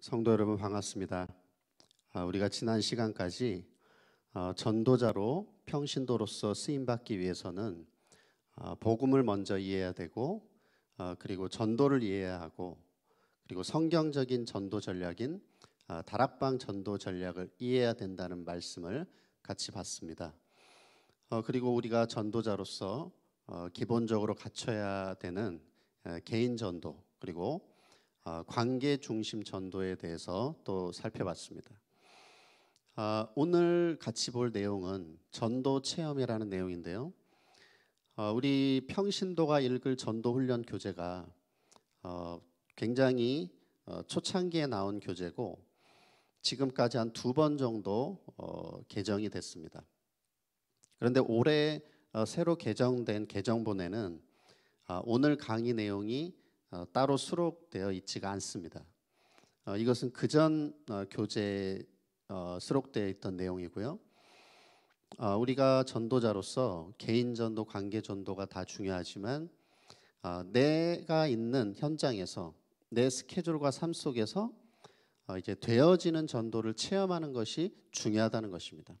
성도 여러분 반갑습니다. 아, 우리가 지난 시간까지 어, 전도자로 평신도로서 쓰임받기 위해서는 어, 복음을 먼저 이해해야 되고 어, 그리고 전도를 이해해야 하고 그리고 성경적인 전도 전략인 다락방 전도 전략을 이해해야 된다는 말씀을 같이 봤습니다. 그리고 우리가 전도자로서 기본적으로 갖춰야 되는 개인 전도 그리고 아, 관계 중심 전도에 대해서 또 살펴봤습니다. 아, 오늘 같이 볼 내용은 전도 체험이라는 내용인데요. 아, 우리 평신도가 읽을 전도 훈련 교재가 어, 굉장히 어, 초창기에 나온 교재고 지금까지 한 두 번 정도 어, 개정이 됐습니다. 그런데 올해 새로 개정된 개정본에는 오늘 강의 내용이 어, 따로 수록되어 있지가 않습니다. 어, 이것은 그전 어, 교재에 수록되어 있던 내용이고요. 우리가 전도자로서 개인 전도, 관계 전도가 다 중요하지만 내가 있는 현장에서 내 스케줄과 삶 속에서 이제 되어지는 전도를 체험하는 것이 중요하다는 것입니다.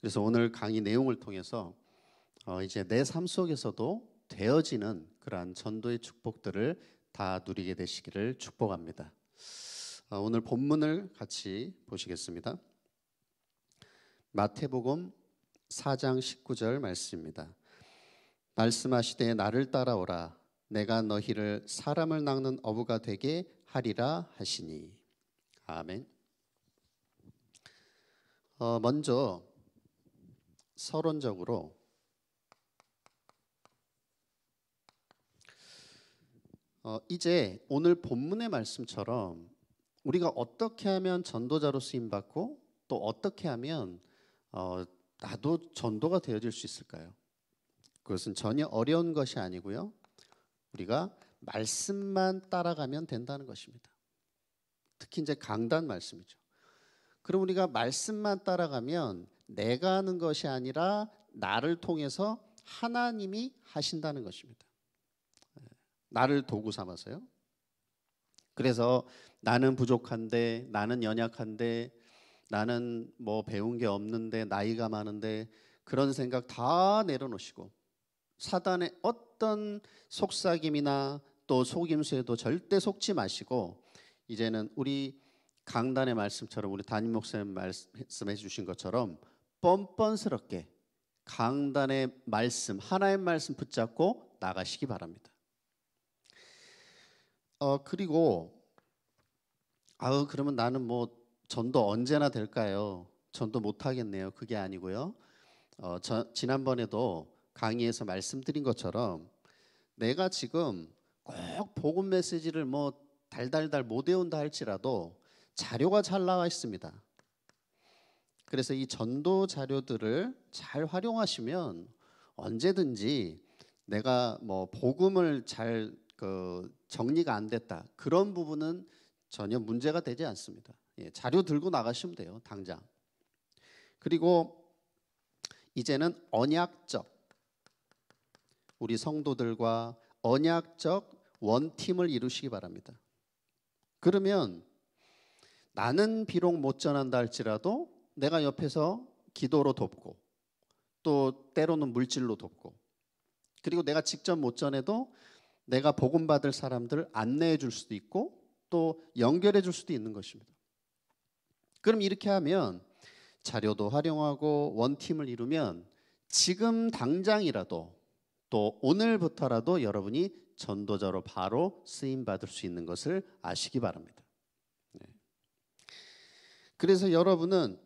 그래서 오늘 강의 내용을 통해서 이제 내 삶 속에서도 되어지는 그러한 전도의 축복들을 다 누리게 되시기를 축복합니다. 어, 오늘 본문을 같이 보시겠습니다. 마태복음 4장 19절 말씀입니다. 말씀하시되 나를 따라오라 내가 너희를 사람을 낚는 어부가 되게 하리라 하시니 아멘. 어, 먼저 서론적으로 어, 이제 오늘 본문의 말씀처럼 우리가 어떻게 하면 전도자로 쓰임 받고 또 어떻게 하면 어, 나도 전도가 되어질 수 있을까요? 그것은 전혀 어려운 것이 아니고요. 우리가 말씀만 따라가면 된다는 것입니다. 특히 이제 강단 말씀이죠. 그럼 우리가 말씀만 따라가면 내가 하는 것이 아니라 나를 통해서 하나님이 하신다는 것입니다. 나를 도구 삼아서요 그래서 나는 부족한데, 나는 연약한데, 나는 뭐 배운 게 없는데, 나이가 많은데 그런 생각 다 내려놓으시고 사단의 어떤 속삭임이나 또 속임수에도 절대 속지 마시고 이제는 우리 강단의 말씀처럼 우리 담임 목사님 말씀해 주신 것처럼 뻔뻔스럽게 강단의 말씀 하나의 말씀 붙잡고 나가시기 바랍니다. 어 그리고 아우 그러면 나는 뭐 전도 언제나 될까요? 전도 못 하겠네요. 그게 아니고요. 어, 저, 지난번에도 강의에서 말씀드린 것처럼 내가 지금 꼭 복음 메시지를 뭐 달달달 못 외운다 할지라도 자료가 잘 나와 있습니다. 그래서 이 전도 자료들을 잘 활용하시면 언제든지 내가 뭐 복음을 잘그 정리가 안 됐다 그런 부분은 전혀 문제가 되지 않습니다. 예, 자료 들고 나가시면 돼요 당장. 그리고 이제는 언약적 우리 성도들과 언약적 원팀을 이루시기 바랍니다. 그러면 나는 비록 못 전한다 할지라도 내가 옆에서 기도로 돕고 또 때로는 물질로 돕고 그리고 내가 직접 못 전해도 내가 복음 받을 사람들을 안내해 줄 수도 있고 또 연결해 줄 수도 있는 것입니다. 그럼 이렇게 하면 자료도 활용하고 원팀을 이루면 지금 당장이라도 또 오늘부터라도 여러분이 전도자로 바로 쓰임 받을 수 있는 것을 아시기 바랍니다. 네. 그래서 여러분은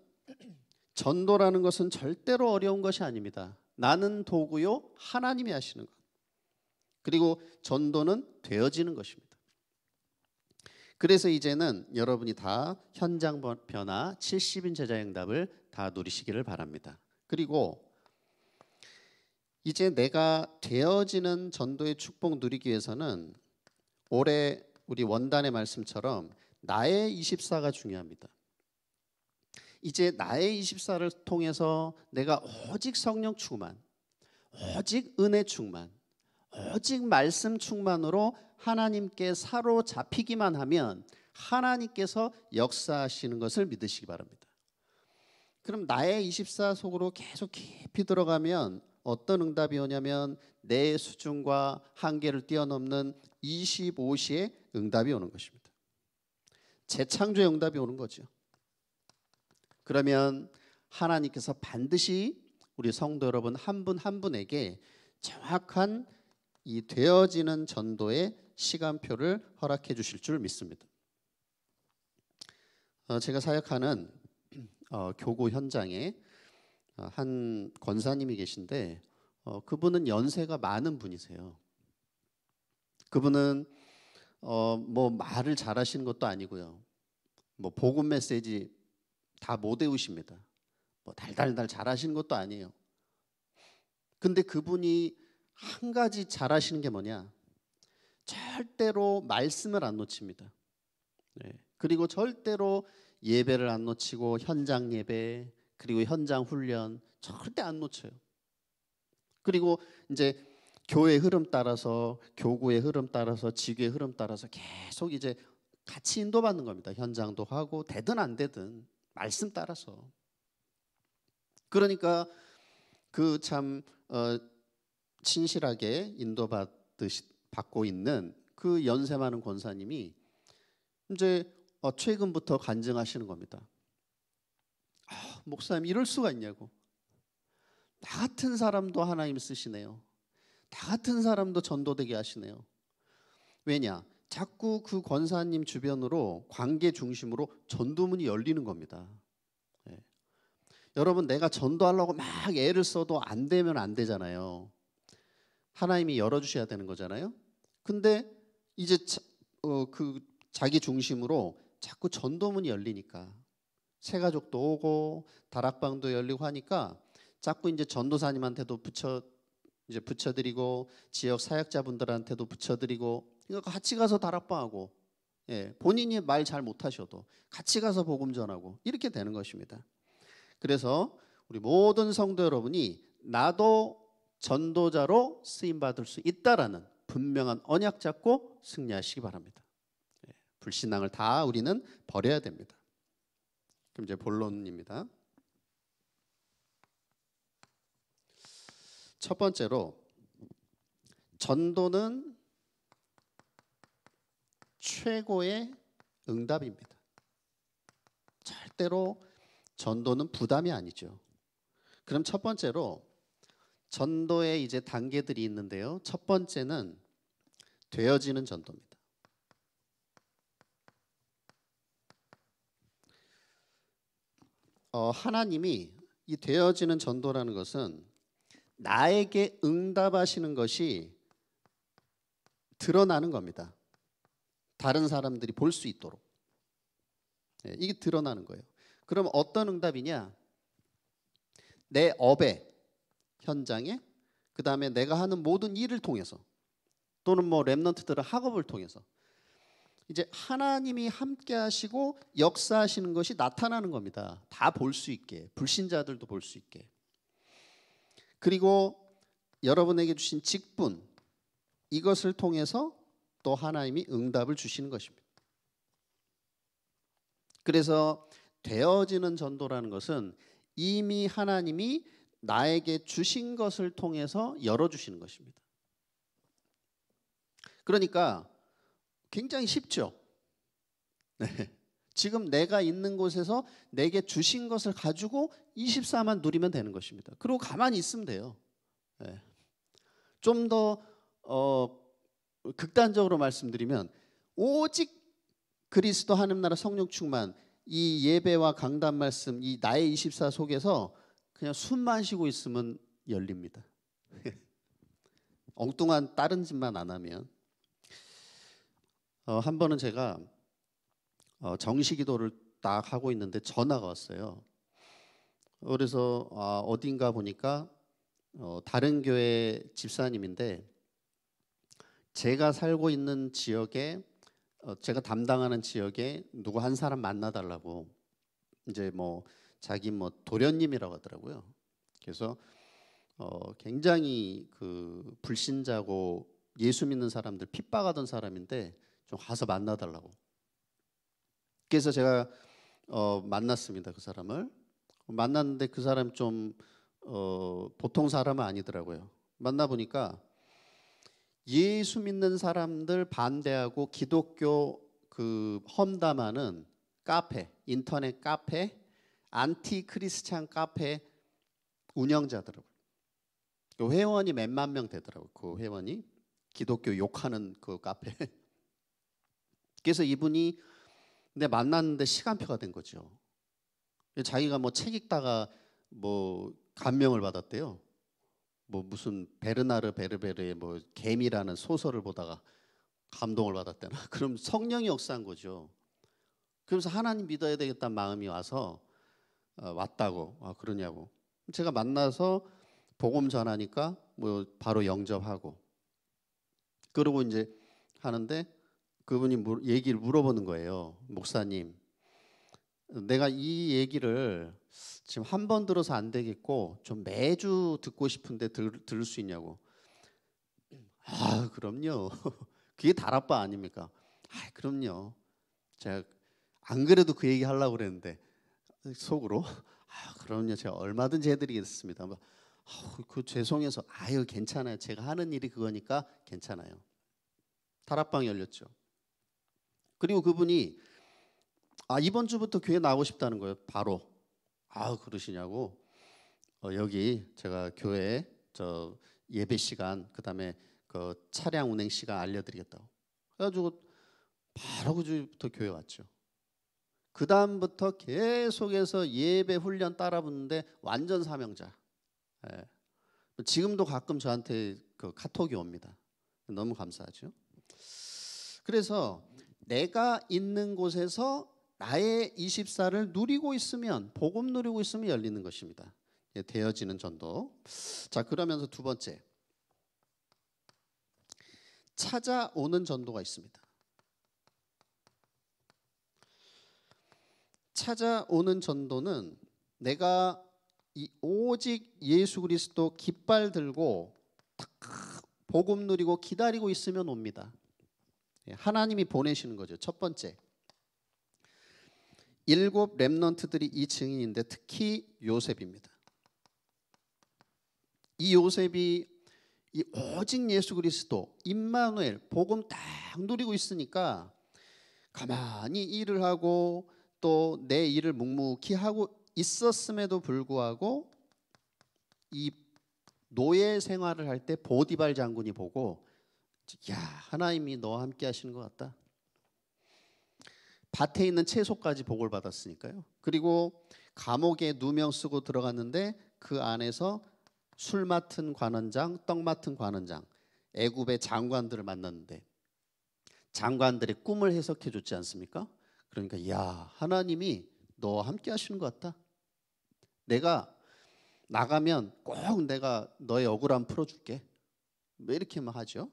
전도라는 것은 절대로 어려운 것이 아닙니다. 나는 도구요 하나님이 하시는 것. 그리고 전도는 되어지는 것입니다. 그래서 이제는 여러분이 다 현장 변화 70인 제자 응답을 다 누리시기를 바랍니다. 그리고 이제 내가 되어지는 전도의 축복 누리기 위해서는 올해 우리 원단의 말씀처럼 나의 24가 중요합니다. 이제 나의 24를 통해서 내가 오직 성령 충만, 오직 은혜 충만, 오직 말씀 충만으로 하나님께 사로잡히기만 하면 하나님께서 역사하시는 것을 믿으시기 바랍니다. 그럼 나의 24 속으로 계속 깊이 들어가면 어떤 응답이 오냐면 내 수준과 한계를 뛰어넘는 25시의 응답이 오는 것입니다. 재창조의 응답이 오는 거죠. 그러면 하나님께서 반드시 우리 성도 여러분 한 분한 한 분에게 정확한 이 되어지는 전도의 시간표를 허락해 주실 줄 믿습니다. 어, 제가 사역하는 어, 교구 현장에 어, 한 권사님이 계신데 어, 그분은 연세가 많은 분이세요. 그분은 어, 뭐 말을 잘하시는 것도 아니고요. 뭐 복음 메시지 다 못 외우십니다. 뭐 달달달 잘하시는 것도 아니에요. 근데 그분이 한 가지 잘하시는 게 뭐냐? 절대로 말씀을 안 놓칩니다. 네. 그리고 절대로 예배를 안 놓치고 현장 예배 그리고 현장 훈련 절대 안 놓쳐요. 그리고 이제 교회 흐름 따라서 교구의 흐름 따라서 지교의 흐름 따라서 계속 이제 같이 인도받는 겁니다. 현장도 하고 되든 안 되든 말씀 따라서. 그러니까 그 참 어, 진실하게 인도받고 있는 그 연세 많은 권사님이 이제 어, 최근부터 간증하시는 겁니다. 아, 목사님 이럴 수가 있냐고. 나 같은 사람도 하나님 쓰시네요. 나 같은 사람도 전도되게 하시네요. 왜냐? 자꾸 그 권사님 주변으로 관계 중심으로 전도문이 열리는 겁니다. 예. 여러분 내가 전도하려고 막 애를 써도 안 되면 안 되잖아요. 하나님이 열어주셔야 되는 거잖아요. 근데 이제 자, 어, 그 자기 중심으로 자꾸 전도문이 열리니까 새가족도 오고 다락방도 열리고 하니까 자꾸 이제 전도사님한테도 붙여 이제 붙여드리고 지역 사역자분들한테도 붙여드리고 그러니까 같이 가서 다락방하고 예, 본인이 말 잘 못하셔도 같이 가서 복음 전하고 이렇게 되는 것입니다. 그래서 우리 모든 성도 여러분이 나도 전도자로 쓰임 받을 수 있다라는 분명한 언약 잡고 승리하시기 바랍니다. 예, 불신앙을 다 우리는 버려야 됩니다. 그럼 이제 본론입니다. 첫 번째로 전도는 최고의 응답입니다. 절대로 전도는 부담이 아니죠. 그럼 첫 번째로 전도의 이제 단계들이 있는데요. 첫 번째는 되어지는 전도입니다. 어, 하나님이 이 되어지는 전도라는 것은 나에게 응답하시는 것이 드러나는 겁니다. 다른 사람들이 볼 수 있도록. 네, 이게 드러나는 거예요. 그럼 어떤 응답이냐? 내 업에 현장에 그 다음에 내가 하는 모든 일을 통해서 또는 뭐 랩런트들은 학업을 통해서 이제 하나님이 함께 하시고 역사하시는 것이 나타나는 겁니다. 다 볼 수 있게 불신자들도 볼 수 있게 그리고 여러분에게 주신 직분 이것을 통해서 또 하나님이 응답을 주시는 것입니다. 그래서 되어지는 전도라는 것은 이미 하나님이 나에게 주신 것을 통해서 열어주시는 것입니다. 그러니까 굉장히 쉽죠. 네. 지금 내가 있는 곳에서 내게 주신 것을 가지고 24만 누리면 되는 것입니다. 그리고 가만히 있으면 돼요. 네. 좀더 어, 극단적으로 말씀드리면 오직 그리스도 하나 나라 성육 충만 이 예배와 강단 말씀 이 나의 24 속에서 그냥 숨만 쉬고 있으면 열립니다. 엉뚱한 다른 짓만 안 하면 어, 한 번은 제가 어, 정시기도를 딱 하고 있는데 전화가 왔어요. 그래서 아, 어딘가 보니까 어, 다른 교회 집사님인데 제가 살고 있는 지역에 어, 제가 담당하는 지역에 누구 한 사람 만나달라고 이제 뭐 자기 뭐 도련님이라고 하더라고요. 그래서 어 굉장히 그 불신자고 예수 믿는 사람들 핍박하던 사람인데 좀 가서 만나달라고. 그래서 제가 어 만났습니다 그 사람을 만났는데 그 사람 좀어 보통 사람은 아니더라고요. 만나 보니까 예수 믿는 사람들 반대하고 기독교 그 험담하는 카페 인터넷 카페 안티 크리스찬 카페 운영자더라고요. 그 회원이 몇만 명 되더라고요. 그 회원이 기독교 욕하는 그 카페. 그래서 이분이 근 만났는데 시간표가 된 거죠. 자기가 뭐 책 읽다가 뭐 감명을 받았대요. 뭐 무슨 베르나르 베르베르의 뭐 개미라는 소설을 보다가 감동을 받았대나. 그럼 성령이 역사한 거죠. 그러서 하나님 믿어야 되겠다는 마음이 와서 어, 왔다고 아, 그러냐고 제가 만나서 복음 전하니까 뭐 바로 영접하고 그러고 이제 하는데 그분이 물, 얘기를 물어보는 거예요 목사님 내가 이 얘기를 지금 한 번 들어서 안 되겠고 좀 매주 듣고 싶은데 들, 들을 수 있냐고 아 그럼요 그게 다락바 아닙니까 아 그럼요 제가 안 그래도 그 얘기 하려고 그랬는데 속으로 아, 그럼요 제가 얼마든지 해드리겠습니다. 뭐, 아, 그 죄송해서 아유 괜찮아요. 제가 하는 일이 그거니까 괜찮아요. 다락방 열렸죠. 그리고 그분이 아 이번 주부터 교회 나오고 싶다는 거예요. 바로 아 그러시냐고 어, 여기 제가 교회 저 예배 시간 그다음에 그 차량 운행 시간 알려드리겠다고. 그래가지고 바로 그주부터 교회 왔죠. 그 다음부터 계속해서 예배 훈련 따라붙는데 완전 사명자. 예. 지금도 가끔 저한테 그 카톡이 옵니다. 너무 감사하죠. 그래서 내가 있는 곳에서 나의 24를 누리고 있으면 복음 누리고 있으면 열리는 것입니다. 예, 되어지는 전도. 자 그러면서 두 번째 찾아오는 전도가 있습니다. 찾아오는 전도는 내가 오직 예수 그리스도 깃발 들고 복음 누리고 기다리고 있으면 옵니다. 예, 하나님이 보내시는 거죠. 첫 번째. 일곱 랩넌트들이 이 증인인데 특히 요셉입니다. 이 요셉이 이 오직 예수 그리스도 임마누엘 복음 딱 누리고 있으니까 가만히 일을 하고 또내 일을 묵묵히 하고 있었음에도 불구하고 이 노예 생활을 할 때 보디발 장군이 보고 야 하나님이 너와 함께 하시는 것 같다. 밭에 있는 채소까지 복을 받았으니까요. 그리고 감옥에 누명 쓰고 들어갔는데 그 안에서 술 맡은 관원장, 떡 맡은 관원장, 애굽의 장관들을 만났는데 장관들의 꿈을 해석해 줬지 않습니까? 그러니까 야 하나님이 너와 함께 하시는 것 같다. 내가 나가면 꼭 내가 너의 억울함 풀어줄게. 왜 뭐 이렇게만 하죠?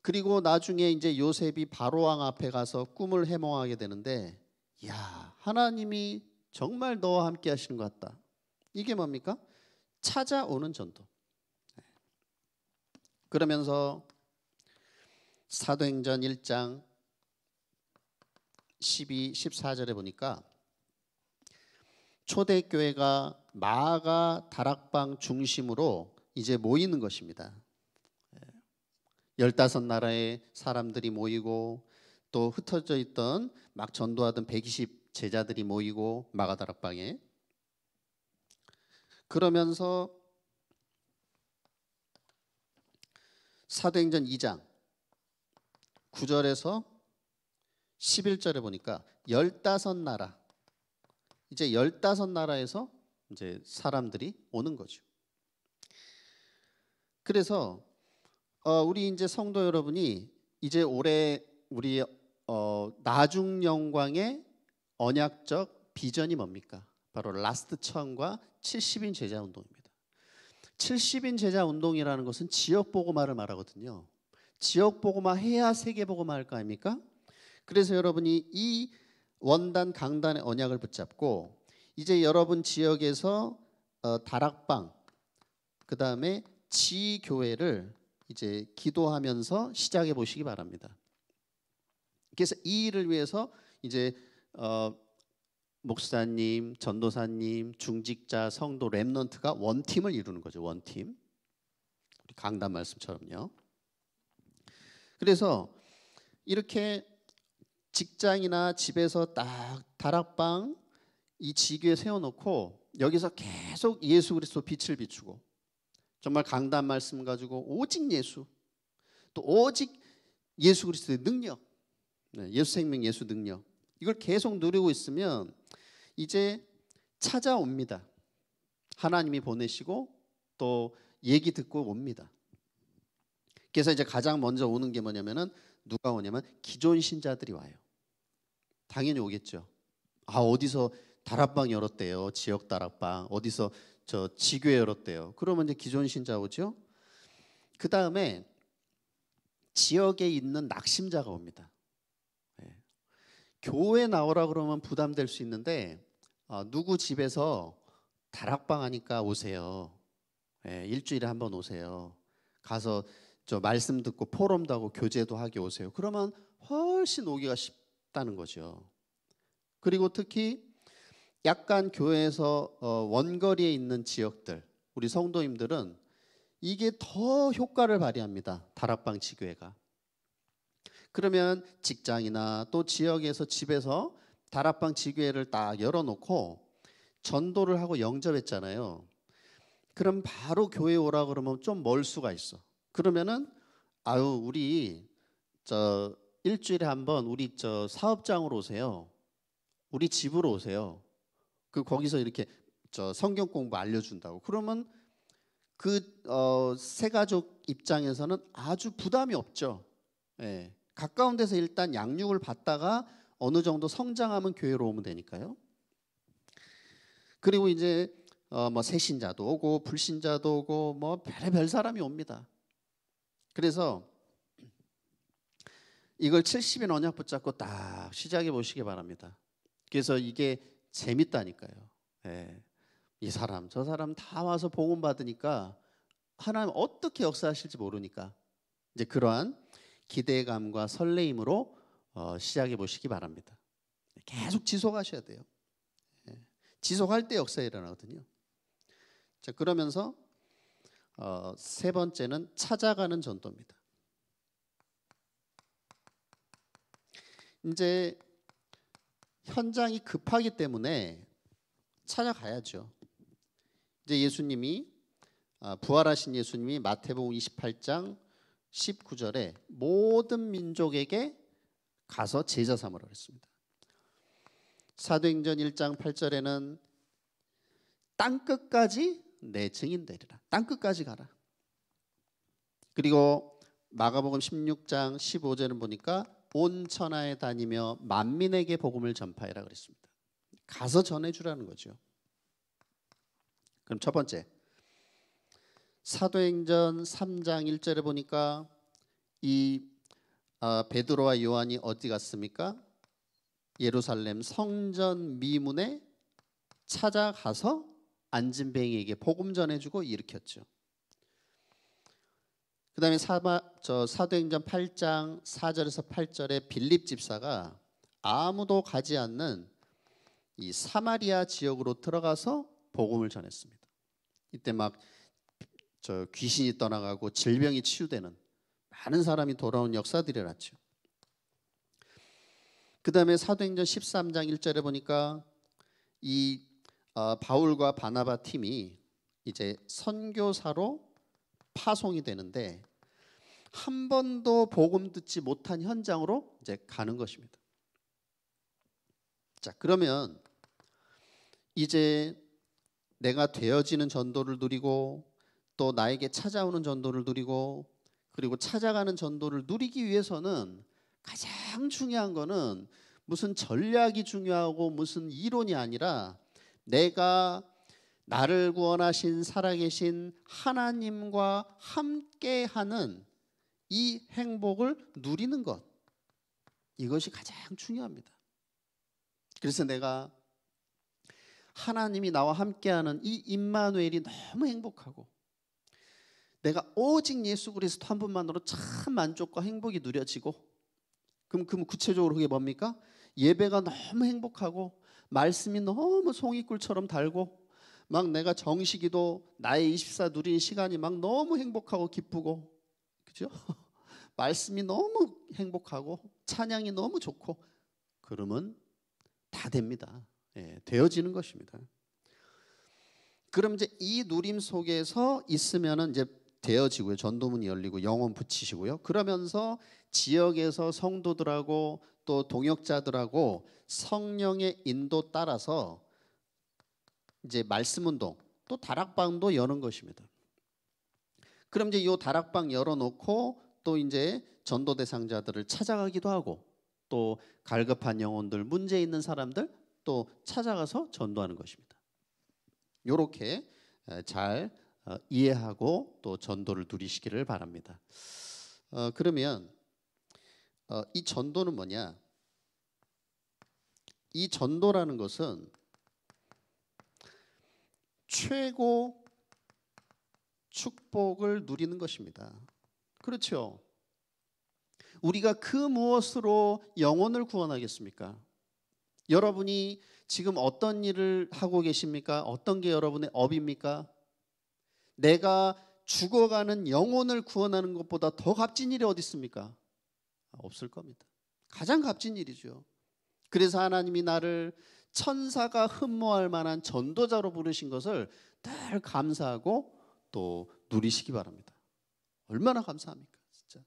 그리고 나중에 이제 요셉이 바로왕 앞에 가서 꿈을 해몽하게 되는데, 야 하나님이 정말 너와 함께 하시는 것 같다. 이게 뭡니까? 찾아오는 전도. 그러면서 사도행전 1장 12, 14절에 보니까 초대교회가 마가 다락방 중심으로 이제 모이는 것입니다. 예. 열다섯 나라의 사람들이 모이고 또 흩어져 있던 막 전도하던 120 제자들이 모이고 마가 다락방에 그러면서 사도행전 2장 9절에서 11절에 보니까 15나라 이제 15나라에서 이제 사람들이 오는 거죠. 그래서 어, 우리 이제 성도 여러분이 이제 올해 우리 어, 나중 영광의 언약적 비전이 뭡니까? 바로 라스트 처과 70인 제자 운동입니다. 70인 제자 운동이라는 것은 지역 보고마를 말하거든요. 지역 보고마 해야 세계 보고마 할 거 아닙니까? 그래서 여러분이 이 원단 강단의 언약을 붙잡고 이제 여러분 지역에서 어, 다락방 그 다음에 지교회를 이제 기도하면서 시작해 보시기 바랍니다. 그래서 이 일을 위해서 이제 어, 목사님, 전도사님, 중직자, 성도, 랩넌트가 원팀을 이루는 거죠. 원팀. 강단 말씀처럼요. 그래서 이렇게 직장이나 집에서 딱 다락방 이 지교에 세워놓고 여기서 계속 예수 그리스도 빛을 비추고 정말 강단 말씀 가지고 오직 예수 또 오직 예수 그리스도의 능력 네, 예수 생명 예수 능력 이걸 계속 누리고 있으면 이제 찾아옵니다 하나님이 보내시고 또 얘기 듣고 옵니다 그래서 이제 가장 먼저 오는 게 뭐냐면은 누가 오냐면 기존 신자들이 와요 당연히 오겠죠. 아 어디서 다락방 열었대요. 지역 다락방 어디서 저 지교회 열었대요. 그러면 이제 기존 신자 오죠. 그 다음에 지역에 있는 낙심자가 옵니다. 네. 교회 나오라 그러면 부담될 수 있는데 어, 누구 집에서 다락방 하니까 오세요. 네, 일주일에 한번 오세요. 가서 저 말씀 듣고 포럼도 하고 교제도 하게 오세요. 그러면 훨씬 오기가 쉽, 싶다는 거죠. 그리고 특히 약간 교회에서 어, 원거리에 있는 지역들 우리 성도님들은 이게 더 효과를 발휘합니다. 다락방 지교회가. 그러면 직장이나 또 지역에서 집에서 다락방 지교회를 딱 열어놓고 전도를 하고 영접했잖아요. 그럼 바로 교회 오라 그러면 좀 멀 수가 있어. 그러면은 아유 우리 저 일주일에 한 번 우리 저 사업장으로 오세요. 우리 집으로 오세요. 그 거기서 이렇게 저 성경 공부 알려준다고. 그러면 그 어 세 가족 입장에서는 아주 부담이 없죠. 예. 가까운 데서 일단 양육을 받다가 어느 정도 성장하면 교회로 오면 되니까요. 그리고 이제 어뭐 새신자도 오고 불신자도 오고 뭐 별의별 사람이 옵니다. 그래서 이걸 70인 언약 붙잡고 딱 시작해 보시기 바랍니다. 그래서 이게 재밌다니까요. 예. 이 사람 저 사람 다 와서 복음 받으니까 하나님 어떻게 역사하실지 모르니까 이제 그러한 기대감과 설레임으로 어, 시작해 보시기 바랍니다. 계속 지속하셔야 돼요. 예. 지속할 때 역사 일어나거든요. 자 그러면서 어, 세 번째는 찾아가는 전도입니다. 이제 현장이 급하기 때문에 찾아가야죠. 이제 예수님이 아, 부활하신 예수님이 마태복음 28장 19절에 모든 민족에게 가서 제자 삼으라 그랬습니다. 사도행전 1장 8절에는 땅 끝까지 내 증인 되리라. 땅 끝까지 가라. 그리고 마가복음 16장 15절은 보니까 온 천하에 다니며 만민에게 복음을 전파해라 그랬습니다. 가서 전해주라는 거죠. 그럼 첫 번째 사도행전 3장 1절에 보니까 이 아, 베드로와 요한이 어디 갔습니까? 예루살렘 성전 미문에 찾아가서 안진뱅이에게 복음 전해주고 일으켰죠. 그 다음에 사도행전 8장 4절에서 8절에 빌립 집사가 아무도 가지 않는 이 사마리아 지역으로 들어가서 복음을 전했습니다. 이때 막 저 귀신이 떠나가고 질병이 치유되는 많은 사람이 돌아온 역사들이 났죠. 그 다음에 사도행전 13장 1절에 보니까 이 어, 바울과 바나바 팀이 이제 선교사로 파송이 되는데 한 번도 복음 듣지 못한 현장으로 이제 가는 것입니다. 자, 그러면 이제 내가 되어지는 전도를 누리고 또 나에게 찾아오는 전도를 누리고 그리고 찾아가는 전도를 누리기 위해서는 가장 중요한 거는 무슨 전략이 중요하고 무슨 이론이 아니라 내가 나를 구원하신 살아계신 하나님과 함께하는 이 행복을 누리는 것 이것이 가장 중요합니다. 그래서 내가 하나님이 나와 함께하는 이 임마누엘이 너무 행복하고 내가 오직 예수 그리스도 한 분만으로 참 만족과 행복이 누려지고 그럼 그럼 구체적으로 그게 뭡니까? 예배가 너무 행복하고 말씀이 너무 송이꿀처럼 달고 막 내가 정식이도 나의 24 누린 시간이 막 너무 행복하고 기쁘고 그죠? 말씀이 너무 행복하고 찬양이 너무 좋고 그러면 다 됩니다. 예, 되어지는 것입니다. 그럼 이제 이 누림 속에서 있으면은 이제 되어지고요. 전도문이 열리고 영혼 붙이시고요. 그러면서 지역에서 성도들하고 또 동역자들하고 성령의 인도 따라서 이제 말씀 운동 또 다락방도 여는 것입니다. 그럼 이제 이 다락방 열어놓고 또 이제 전도 대상자들을 찾아가기도 하고 또 갈급한 영혼들 문제 있는 사람들 또 찾아가서 전도하는 것입니다. 이렇게 잘 어, 이해하고 또 전도를 누리시기를 바랍니다. 어, 그러면 어, 이 전도는 뭐냐? 이 전도라는 것은 최고 축복을 누리는 것입니다. 그렇죠. 우리가 그 무엇으로 영혼을 구원하겠습니까? 여러분이 지금 어떤 일을 하고 계십니까? 어떤 게 여러분의 업입니까? 내가 죽어가는 영혼을 구원하는 것보다 더 값진 일이 어디 있습니까? 없을 겁니다. 가장 값진 일이죠. 그래서 하나님이 나를 천사가 흠모할 만한 전도자로 부르신 것을 늘 감사하고 또 누리시기 바랍니다. 얼마나 감사합니까? 진짜.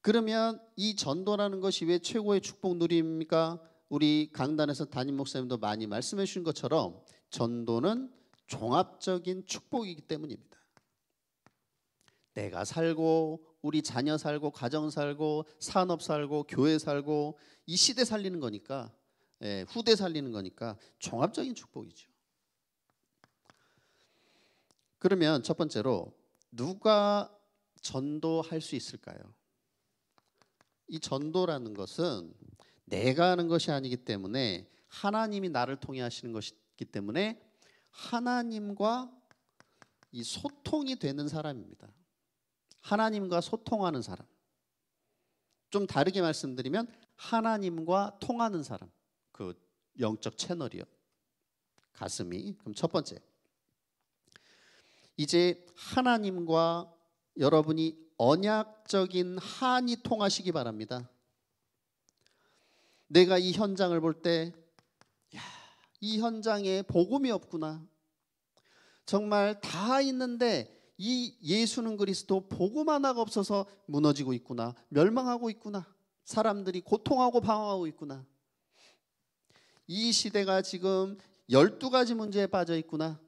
그러면 이 전도라는 것이 왜 최고의 축복 누림입니까? 우리 강단에서 담임 목사님도 많이 말씀해 주신 것처럼 전도는 종합적인 축복이기 때문입니다. 내가 살고 우리 자녀 살고 가정 살고 산업 살고 교회 살고 이 시대 살리는 거니까 예, 후대 살리는 거니까 종합적인 축복이죠. 그러면 첫 번째로 누가 전도할 수 있을까요? 이 전도라는 것은 내가 하는 것이 아니기 때문에 하나님이 나를 통해 하시는 것이기 때문에 하나님과 이 소통이 되는 사람입니다. 하나님과 소통하는 사람. 좀 다르게 말씀드리면 하나님과 통하는 사람. 그 영적 채널이요. 가슴이. 그럼 첫 번째. 이제 하나님과 여러분이 언약적인 한이 통하시기 바랍니다. 내가 이 현장을 볼 때, 야, 이 현장에 복음이 없구나. 정말 다 있는데 이 예수는 그리스도 복음 하나가 없어서 무너지고 있구나. 멸망하고 있구나. 사람들이 고통하고 방황하고 있구나. 이 시대가 지금 12가지 문제에 빠져 있구나.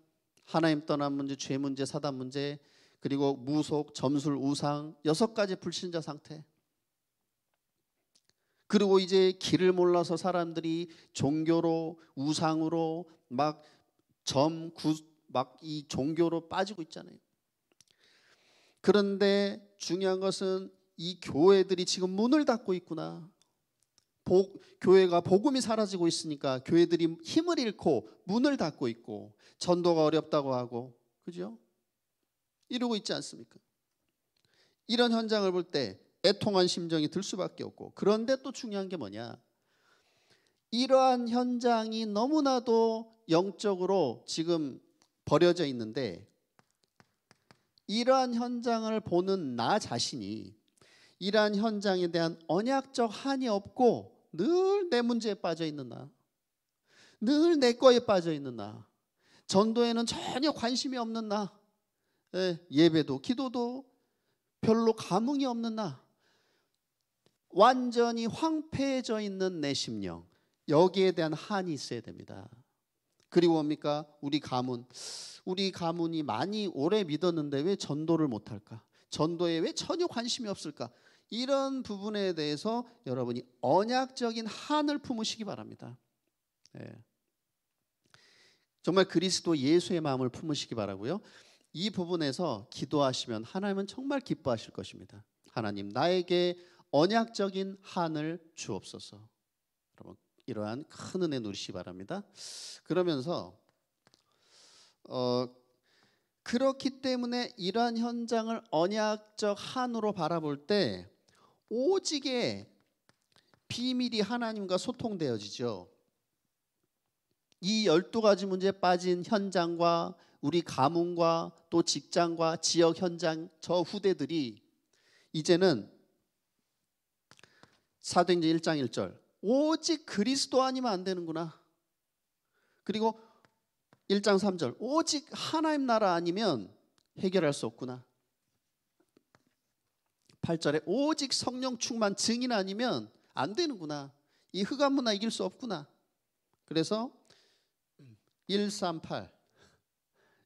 하나님 떠난 문제, 죄 문제, 사단 문제, 그리고 무속, 점술, 우상 여섯 가지 불신자 상태. 그리고 이제 길을 몰라서 사람들이 종교로 우상으로 막점구 막 이 종교로 빠지고 있잖아요. 그런데 중요한 것은 이 교회들이 지금 문을 닫고 있구나. 복, 교회가 복음이 사라지고 있으니까 교회들이 힘을 잃고 문을 닫고 있고 전도가 어렵다고 하고 그죠? 이러고 있지 않습니까? 이런 현장을 볼 때 애통한 심정이 들 수밖에 없고 그런데 또 중요한 게 뭐냐? 이러한 현장이 너무나도 영적으로 지금 버려져 있는데 이러한 현장을 보는 나 자신이 이러한 현장에 대한 언약적 한이 없고 늘 내 문제에 빠져 있는 나. 늘 내 거에 빠져 있는 나. 전도에는 전혀 관심이 없는 나. 예, 예배도 기도도 별로 감흥이 없는 나. 완전히 황폐해져 있는 내 심령. 여기에 대한 한이 있어야 됩니다. 그리고 뭡니까? 우리 가문. 우리 가문이 많이 오래 믿었는데 왜 전도를 못할까? 전도에 왜 전혀 관심이 없을까? 이런 부분에 대해서 여러분이 언약적인 한을 품으시기 바랍니다. 예. 정말 그리스도 예수의 마음을 품으시기 바라고요. 이 부분에서 기도하시면 하나님은 정말 기뻐하실 것입니다. 하나님 나에게 언약적인 한을 주옵소서. 여러분 이러한 큰 은혜 누리시 바랍니다. 그러면서 어, 그렇기 때문에 이러한 현장을 언약적 한으로 바라볼 때 오직에 비밀이 하나님과 소통되어지죠. 이 열두 가지 문제에 빠진 현장과 우리 가문과 또 직장과 지역 현장 저 후대들이 이제는 사도행전 1장 1절 오직 그리스도 아니면 안 되는구나. 그리고 1장 3절 오직 하나님 나라 아니면 해결할 수 없구나. 8절에 오직 성령 충만 증인 아니면 안 되는구나. 이 흑암 문화 이길 수 없구나. 그래서 138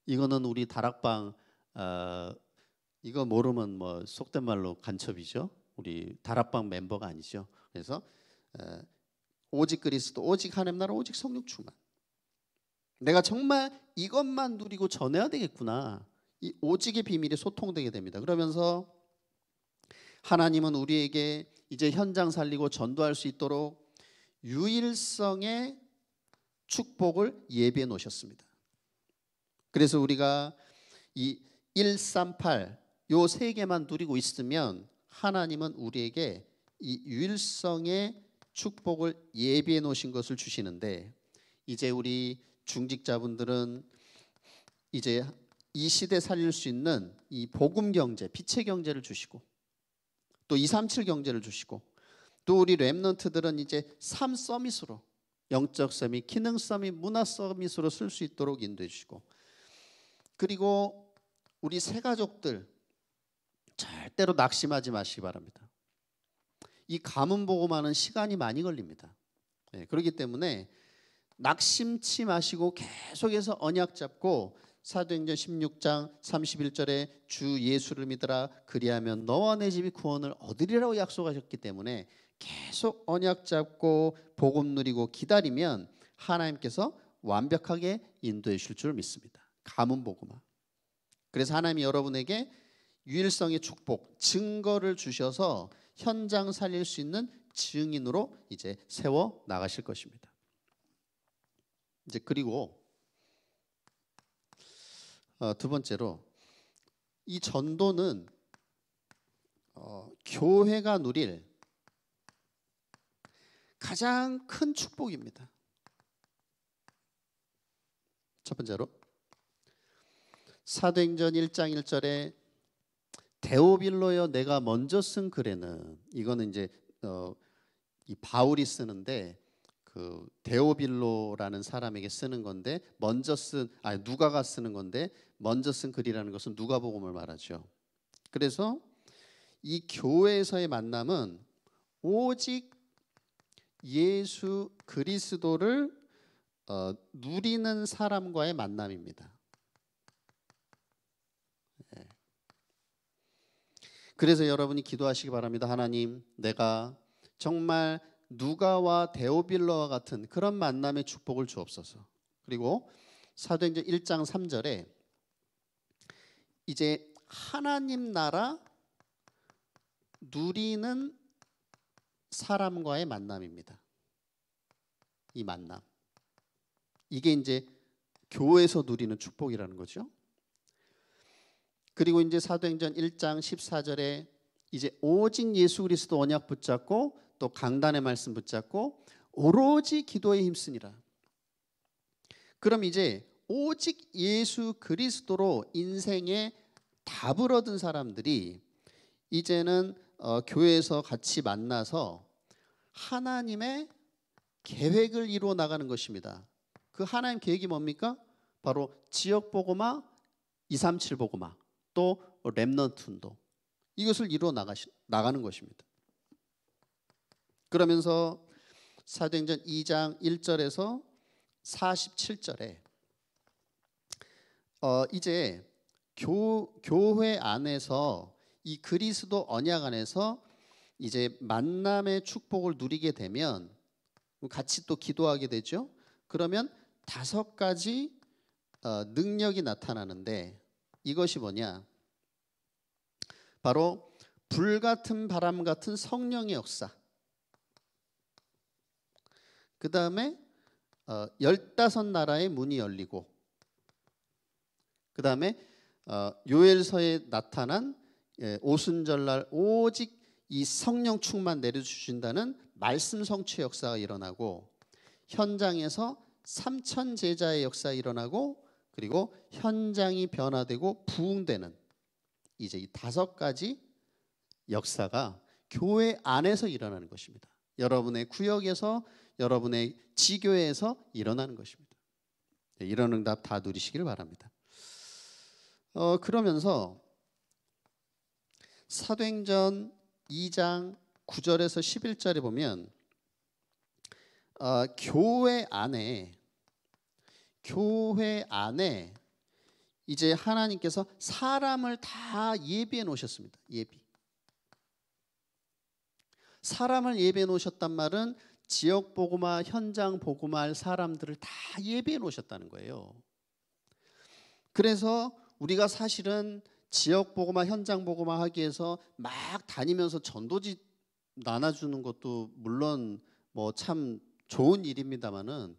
이거는 우리 다락방 어, 이거 모르면 뭐 속된 말로 간첩이죠. 우리 다락방 멤버가 아니죠. 그래서 어, 오직 그리스도, 오직 하나님 나라, 오직 성령 충만. 내가 정말 이것만 누리고 전해야 되겠구나. 이 오직의 비밀이 소통되게 됩니다. 그러면서 하나님은 우리에게 이제 현장 살리고 전도할 수 있도록 유일성의 축복을 예비해 놓으셨습니다. 그래서 우리가 이 138, 요세 개만 누리고 있으면 하나님은 우리에게 이 유일성의 축복을 예비해 놓으신 것을 주시는데 이제 우리 중직자분들은 이제 이 시대 살릴 수 있는 이 복음 경제, 빛의 경제를 주시고 또237 경제를 주시고 또 우리 랩런트들은 이제 3 서밋으로 영적 서밋, 기능 서밋, 문화 서밋으로 쓸 수 있도록 인도해 주시고 그리고 우리 새 가족들 절대로 낙심하지 마시기 바랍니다. 이 가문 보고만은 시간이 많이 걸립니다. 네, 그렇기 때문에 낙심치 마시고 계속해서 언약 잡고 사도행전 16장 31절에 주 예수를 믿으라 그리하면 너와 내 집이 구원을 얻으리라고 약속하셨기 때문에 계속 언약 잡고 복음 누리고 기다리면 하나님께서 완벽하게 인도해 주실 줄 믿습니다. 가문 복음화. 그래서 하나님이 여러분에게 유일성의 축복, 증거를 주셔서 현장 살릴 수 있는 증인으로 이제 세워 나가실 것입니다. 이제 그리고 어, 두 번째로 이 전도는 어, 교회가 누릴 가장 큰 축복입니다. 첫 번째로 사도행전 1장 1절에 데오빌로여 내가 먼저 쓴 글에는 이거는 이제 어, 이 바울이 쓰는데 그 데오빌로라는 사람에게 쓰는 건데 먼저 쓴 아니 누가가 쓰는 건데 먼저 쓴 글이라는 것은 누가복음을 말하죠. 그래서 이 교회에서의 만남은 오직 예수 그리스도를 어, 누리는 사람과의 만남입니다. 네. 그래서 여러분이 기도하시기 바랍니다. 하나님, 내가 정말 누가와 데오빌러와 같은 그런 만남의 축복을 주옵소서. 그리고 사도행전 1장 3절에 이제 하나님 나라 누리는 사람과의 만남입니다. 이 만남. 이게 이제 교회에서 누리는 축복이라는 거죠. 그리고 이제 사도행전 1장 14절에 이제 오직 예수 그리스도 언약 붙잡고 또 강단의 말씀 붙잡고 오로지 기도에 힘쓰니라. 그럼 이제 오직 예수 그리스도로 인생에 답을 얻은 사람들이 이제는 어, 교회에서 같이 만나서 하나님의 계획을 이루어 나가는 것입니다. 그 하나님 계획이 뭡니까? 바로 지역 보고마 237 보고마 또렘넌트 운동 이것을 이루어 나가시, 나가는 것입니다. 그러면서 사도행전 2장 1절에서 47절에 어, 이제 교, 교회 안에서 이 그리스도 언약 안에서 이제 만남의 축복을 누리게 되면 같이 또 기도하게 되죠. 그러면 다섯 가지 어, 능력이 나타나는데 이것이 뭐냐? 바로 불 같은 바람 같은 성령의 역사. 그 다음에 어, 15나라의 문이 열리고 그 다음에 어, 요엘서에 나타난 예, 오순절날 오직 이 성령 충만 내려주신다는 말씀 성취 역사가 일어나고 현장에서 삼천 제자의 역사 일어나고 그리고 현장이 변화되고 부흥되는 이제 이 다섯 가지 역사가 교회 안에서 일어나는 것입니다. 여러분의 구역에서 여러분의 지교에서 일어나는 것입니다. 네, 이런 응답 다누리시기 바랍니다. 어, 그러면서 사도행전 2장 9절에서 11절에 보면 어, 교회 안에 교회 안에 이제 하나님께서 사람을 다 예비해 놓으셨습니다. 예비. 사람을 예비해 놓으셨단 말은 지역 보고마, 현장 보고마할 사람들을 다 예배해 놓으셨다는 거예요. 그래서 우리가 사실은 지역 보고마, 현장 보고마 하기 위해서 막 다니면서 전도지 나눠주는 것도 물론 뭐 참 좋은 일입니다만은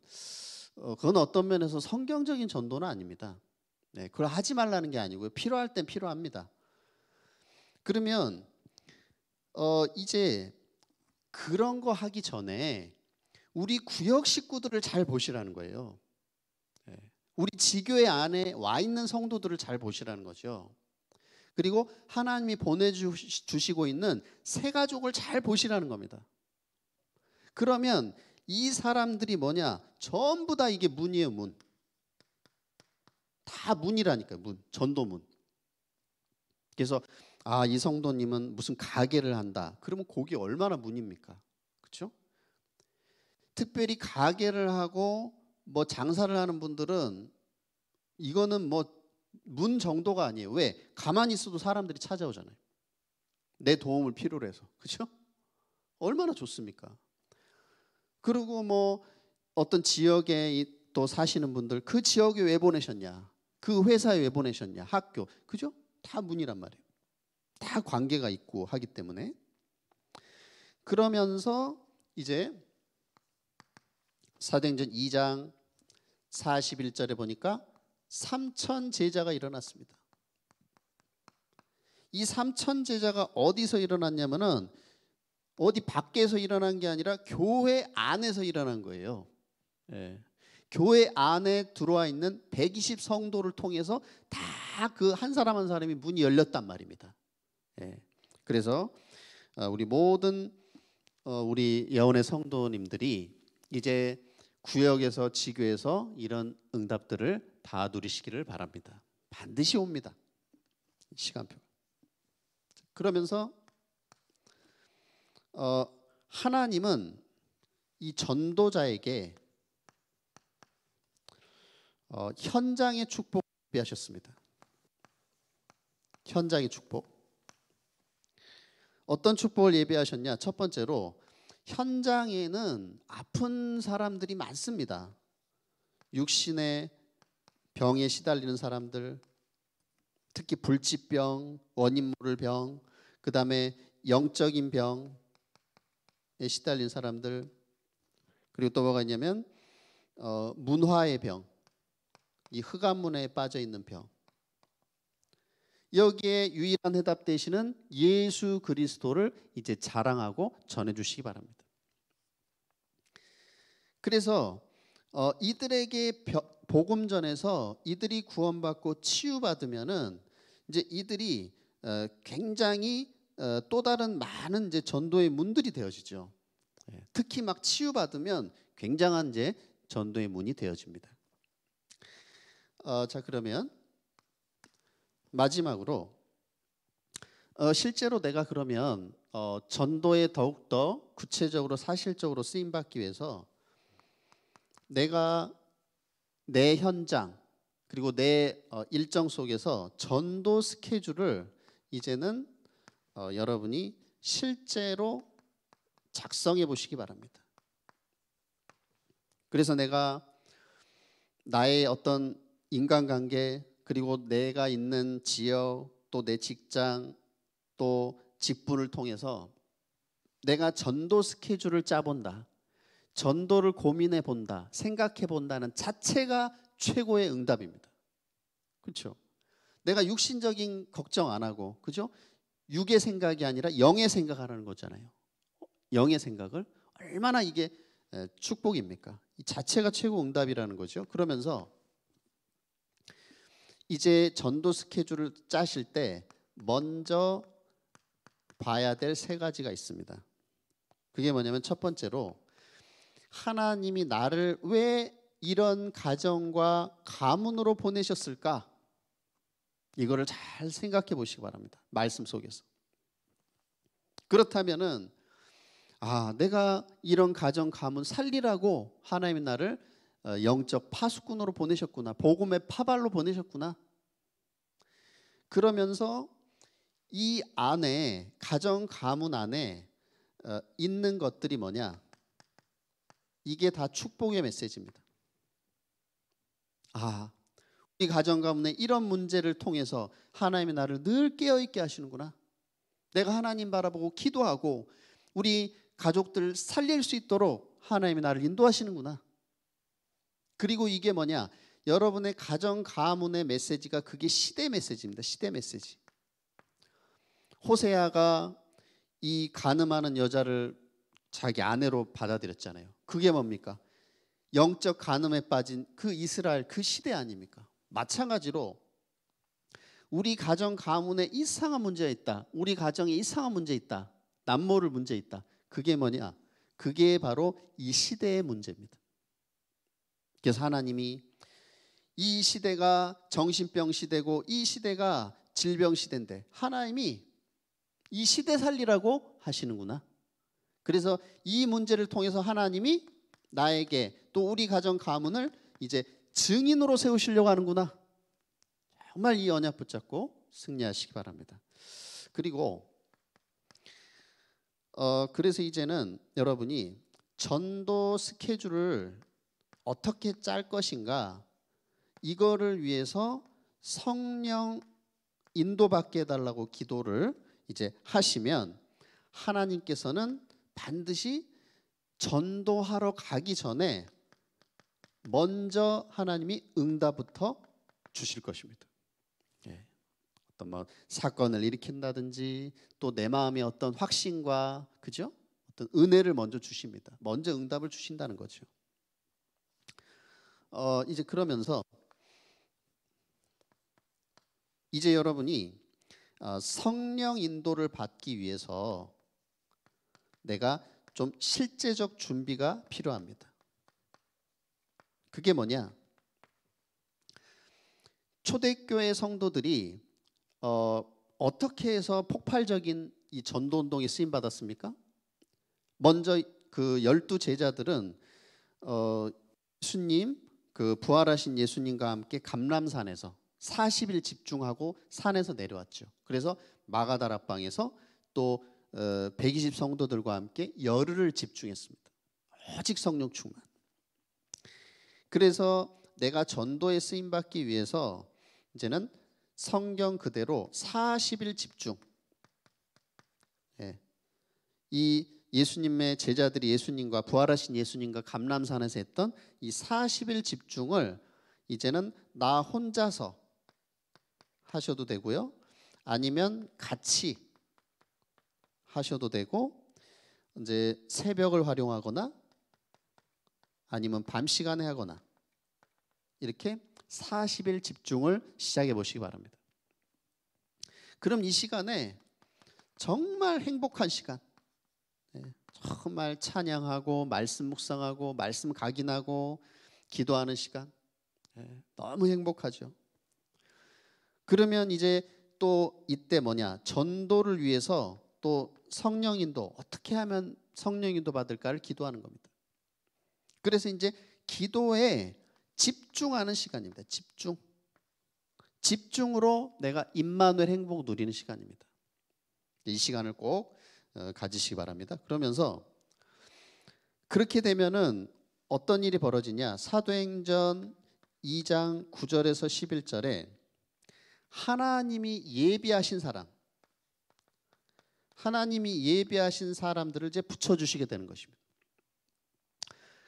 어, 그건 어떤 면에서 성경적인 전도는 아닙니다. 네, 그걸 하지 말라는 게 아니고요. 필요할 땐 필요합니다. 그러면 어, 이제 그런 거 하기 전에 우리 구역 식구들을 잘 보시라는 거예요. 예. 우리 지교회 안에 와 있는 성도들을 잘 보시라는 거죠. 그리고 하나님이 보내주시고 있는 새 가족을 잘 보시라는 겁니다. 그러면 이 사람들이 뭐냐? 전부 다 이게 문이에요, 문. 다 문이라니까요, 문. 전도문. 그래서 아, 이 성도님은 무슨 가게를 한다. 그러면 곡이 얼마나 문입니까? 그렇죠? 특별히 가게를 하고 뭐 장사를 하는 분들은 이거는 뭐 문 정도가 아니에요. 왜? 가만히 있어도 사람들이 찾아오잖아요. 내 도움을 필요로 해서. 그렇죠? 얼마나 좋습니까? 그리고 뭐 어떤 지역에 또 사시는 분들 그 지역에 왜 보내셨냐? 그 회사에 왜 보내셨냐? 학교. 그죠? 다 문이란 말이에요. 다 관계가 있고 하기 때문에 그러면서 이제 사도행전 2장 41절에 보니까 3천 제자가 일어났습니다. 이 3천 제자가 어디서 일어났냐면은 어디 밖에서 일어난 게 아니라 교회 안에서 일어난 거예요. 예. 교회 안에 들어와 있는 120 성도를 통해서 다 그 한 사람 한 사람이 문이 열렸단 말입니다. 예. 그래서 어, 우리 모든 어, 우리 예언의 성도님들이 이제 구역에서 지교에서 이런 응답들을 다 누리시기를 바랍니다. 반드시 옵니다. 시간표. 그러면서 어, 하나님은 이 전도자에게 어, 현장의 축복 비하셨습니다. 현장의 축복. 어떤 축복을 예비하셨냐? 첫 번째로 현장에는 아픈 사람들이 많습니다. 육신의 병에 시달리는 사람들, 특히 불치병, 원인 모를 병, 그 다음에 영적인 병에 시달린 사람들, 그리고 또 뭐가 있냐면 어, 문화의 병, 이 흑암문에 빠져 있는 병, 여기에 유일한 해답 되시는 예수 그리스도를 이제 자랑하고 전해 주시기 바랍니다. 그래서 어, 이들에게 복음 전에서 이들이 구원받고 치유받으면은 이제 이들이 어, 굉장히 어, 또 다른 많은 이제 전도의 문들이 되어지죠. 예, 특히 막 치유받으면 굉장한 이제 전도의 문이 되어집니다. 어, 자 그러면 마지막으로 어, 실제로 내가 그러면 어, 전도에 더욱더 구체적으로 사실적으로 쓰임 받기 위해서 내가 내 현장 그리고 내 어, 일정 속에서 전도 스케줄을 이제는 어, 여러분이 실제로 작성해 보시기 바랍니다. 그래서 내가 나의 어떤 인간관계 그리고 내가 있는 지역 또 내 직장 또 직분을 통해서 내가 전도 스케줄을 짜본다. 전도를 고민해 본다. 생각해 본다는 자체가 최고의 응답입니다. 그렇죠? 내가 육신적인 걱정 안 하고 그죠? 육의 생각이 아니라 영의 생각하라는 거잖아요. 영의 생각을 얼마나 이게 축복입니까? 이 자체가 최고 응답이라는 거죠. 그러면서 이제 전도 스케줄을 짜실 때 먼저 봐야 될 세 가지가 있습니다. 그게 뭐냐면 첫 번째로 하나님이 나를 왜 이런 가정과 가문으로 보내셨을까? 이거를 잘 생각해 보시기 바랍니다. 말씀 속에서. 그렇다면은 아, 내가 이런 가정 가문 살리라고 하나님이 나를 어, 영적 파수꾼으로 보내셨구나. 복음의 파발로 보내셨구나. 그러면서 이 안에 가정 가문 안에 어, 있는 것들이 뭐냐? 이게 다 축복의 메시지입니다. 아, 우리 가정 가문에 이런 문제를 통해서 하나님이 나를 늘 깨어 있게 하시는구나. 내가 하나님 바라보고 기도하고 우리 가족들 살릴 수 있도록 하나님이 나를 인도하시는구나. 그리고 이게 뭐냐? 여러분의 가정 가문의 메시지가 그게 시대 메시지입니다. 시대 메시지. 호세아가 이 가늠하는 여자를 자기 아내로 받아들였잖아요. 그게 뭡니까? 영적 가늠에 빠진 그 이스라엘 그 시대 아닙니까? 마찬가지로 우리 가정 가문에 이상한 문제가 있다. 우리 가정에 이상한 문제 있다. 남모를 문제 있다. 그게 뭐냐? 그게 바로 이 시대의 문제입니다. 그래서 하나님이 이 시대가 정신병 시대고 이 시대가 질병 시대인데 하나님이 이 시대 살리라고 하시는구나. 그래서 이 문제를 통해서 하나님이 나에게 또 우리 가정 가문을 이제 증인으로 세우시려고 하는구나. 정말 이 언약 붙잡고 승리하시기 바랍니다. 그리고 어 그래서 이제는 여러분이 전도 스케줄을 어떻게 짤 것인가 이거를 위해서 성령 인도받게 해달라고 기도를 이제 하시면 하나님께서는 반드시 전도하러 가기 전에 먼저 하나님이 응답부터 주실 것입니다. 예. 어떤 뭐 사건을 일으킨다든지 또 내 마음의 어떤 확신과 그죠? 어떤 은혜를 먼저 주십니다. 먼저 응답을 주신다는 거죠. 어, 이제 그러면서 이제 여러분이 어, 성령 인도를 받기 위해서 내가 좀 실제적 준비가 필요합니다. 그게 뭐냐? 초대교회 성도들이 어, 어떻게 해서 폭발적인 이 전도 운동에 쓰임 받았습니까? 먼저 그 열두 제자들은 어, 예수님 그 부활하신 예수님과 함께 감람산에서 40일 집중하고 산에서 내려왔죠. 그래서 마가다락방에서 또120 어, 성도들과 함께 열흘을 집중했습니다. 오직 성령 충만. 그래서 내가 전도에 쓰임 받기 위해서 이제는 성경 그대로 40일 집중. 예. 이 예수님의 제자들이 예수님과 부활하신 예수님과 감람산에서 했던 이 40일 집중을 이제는 나 혼자서 하셔도 되고요. 아니면 같이 하셔도 되고 이제 새벽을 활용하거나 아니면 밤 시간에 하거나 이렇게 40일 집중을 시작해 보시기 바랍니다. 그럼 이 시간에 정말 행복한 시간 정말 찬양하고 말씀 묵상하고 말씀 각인하고 기도하는 시간 예, 너무 행복하죠. 그러면 이제 또 이때 뭐냐 전도를 위해서 또 성령인도 어떻게 하면 성령인도 받을까를 기도하는 겁니다. 그래서 이제 기도에 집중하는 시간입니다. 집중. 집중으로 내가 임마누엘 행복 누리는 시간입니다. 이 시간을 꼭 어, 가지시기 바랍니다. 그러면서 그렇게 되면은 어떤 일이 벌어지냐? 사도행전 2장 9절에서 11절에 하나님이 예비하신 사람 하나님이 예비하신 사람들을 이제 붙여 주시게 되는 것입니다.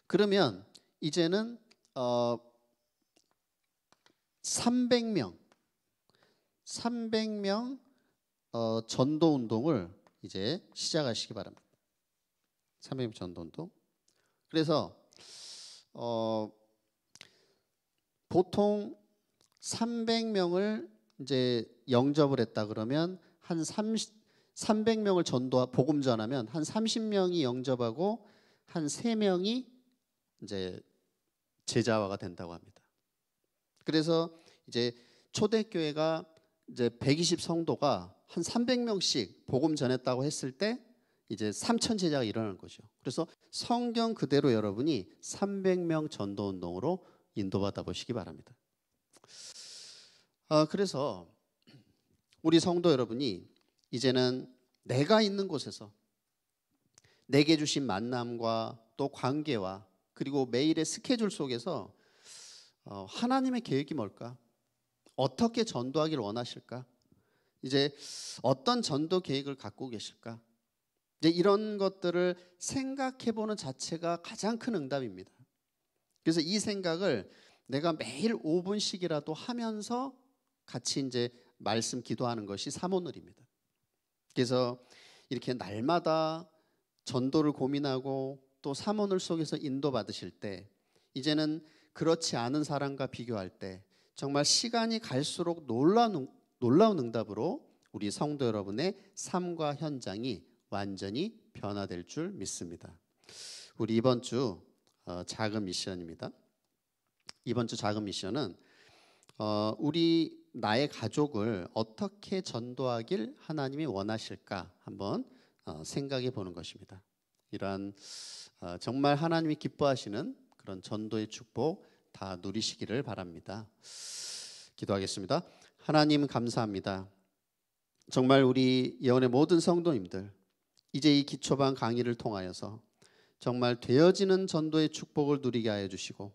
그러면 이제는 어 300명 300명 어 전도 운동을 이제 시작하시기 바랍니다. 3 0전도운 그래서 어, 보통 300명을 이제 영접을 했다 그러면 한 30, 300명을 전도 복음 전하면 한 30명이 영접하고 한 3명이 이제 제자화가 된다고 합니다. 그래서 이제 초대교회가 이제 120 성도가 한 300명씩 복음 전했다고 했을 때 이제 3천 제자가 일어나는 거죠. 그래서 성경 그대로 여러분이 300명 전도 운동으로 인도받아 보시기 바랍니다. 아, 그래서 우리 성도 여러분이 이제는 내가 있는 곳에서 내게 주신 만남과 또 관계와 그리고 매일의 스케줄 속에서 어, 하나님의 계획이 뭘까? 어떻게 전도하기를 원하실까? 이제 어떤 전도 계획을 갖고 계실까? 이제 이런 것들을 생각해 보는 자체가 가장 큰 응답입니다. 그래서 이 생각을 내가 매일 5분씩이라도 하면서 같이 이제 말씀 기도하는 것이 사모늘입니다. 그래서 이렇게 날마다 전도를 고민하고 또 사모늘 속에서 인도받으실 때 이제는 그렇지 않은 사람과 비교할 때 정말 시간이 갈수록 놀라 운 놀라운 응답으로 우리 성도 여러분의 삶과 현장이 완전히 변화될 줄 믿습니다. 우리 이번 주 어, 작은 미션입니다. 이번 주 작은 미션은 어, 우리 나의 가족을 어떻게 전도하길 하나님이 원하실까 한번 어, 생각해 보는 것입니다. 이러한 어, 정말 하나님이 기뻐하시는 그런 전도의 축복 다 누리시기를 바랍니다. 기도하겠습니다. 하나님 감사합니다. 정말 우리 예언의 모든 성도님들 이제 이 기초반 강의를 통하여서 정말 되어지는 전도의 축복을 누리게 하여 주시고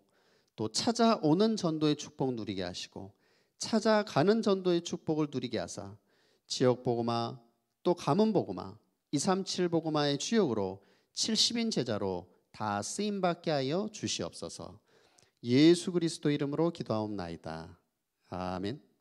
또 찾아오는 전도의 축복 누리게 하시고 찾아가는 전도의 축복을 누리게 하사 지역 보고마 또 가문 보고마 237 보고마의 주역으로 70인 제자로 다 쓰임 받게 하여 주시옵소서. 예수 그리스도 이름으로 기도하옵나이다. 아멘.